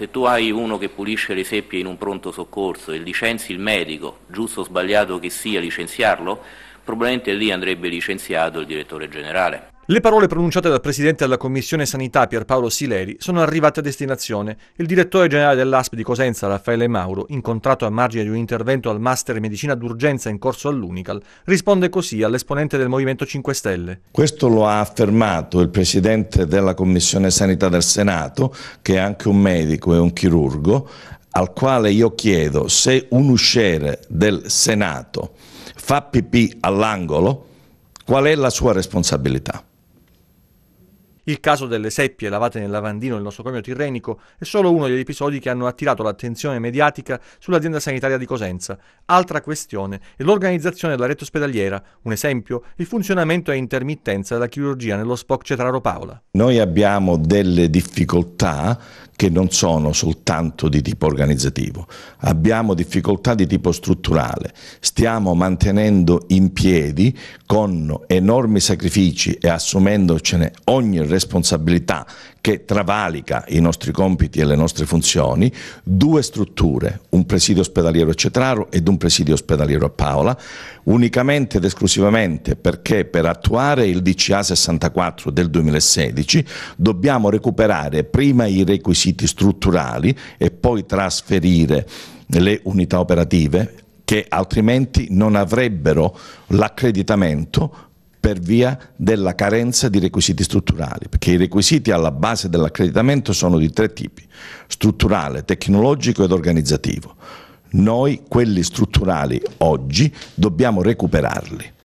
se tu hai uno che pulisce le seppie in un pronto soccorso e licenzi il medico, giusto o sbagliato che sia licenziarlo, probabilmente lì andrebbe licenziato il direttore generale. Le parole pronunciate dal presidente della Commissione Sanità Pierpaolo Sileri sono arrivate a destinazione. Il direttore generale dell'ASP di Cosenza, Raffaele Mauro, incontrato a margine di un intervento al Master in Medicina d'urgenza in corso all'Unical, risponde così all'esponente del Movimento 5 Stelle. Questo lo ha affermato il presidente della Commissione Sanità del Senato, che è anche un medico e un chirurgo, al quale io chiedo se un usciere del Senato fa pipì all'angolo, qual è la sua responsabilità. Il caso delle seppie lavate nel lavandino del nosocomio tirrenico è solo uno degli episodi che hanno attirato l'attenzione mediatica sull'azienda sanitaria di Cosenza. Altra questione è l'organizzazione della rete ospedaliera. Un esempio, il funzionamento a intermittenza della chirurgia nello SPOC Cetraro Paola. Noi abbiamo delle difficoltà che non sono soltanto di tipo organizzativo, abbiamo difficoltà di tipo strutturale, stiamo mantenendo in piedi con enormi sacrifici e assumendocene ogni responsabilità responsabilità che travalica i nostri compiti e le nostre funzioni, due strutture, un presidio ospedaliero a Cetraro ed un presidio ospedaliero a Paola, unicamente ed esclusivamente perché per attuare il DCA 64 del 2016 dobbiamo recuperare prima i requisiti strutturali e poi trasferire le unità operative che altrimenti non avrebbero l'accreditamento per via della carenza di requisiti strutturali, perché i requisiti alla base dell'accreditamento sono di tre tipi, strutturale, tecnologico ed organizzativo. Noi quelli strutturali oggi dobbiamo recuperarli.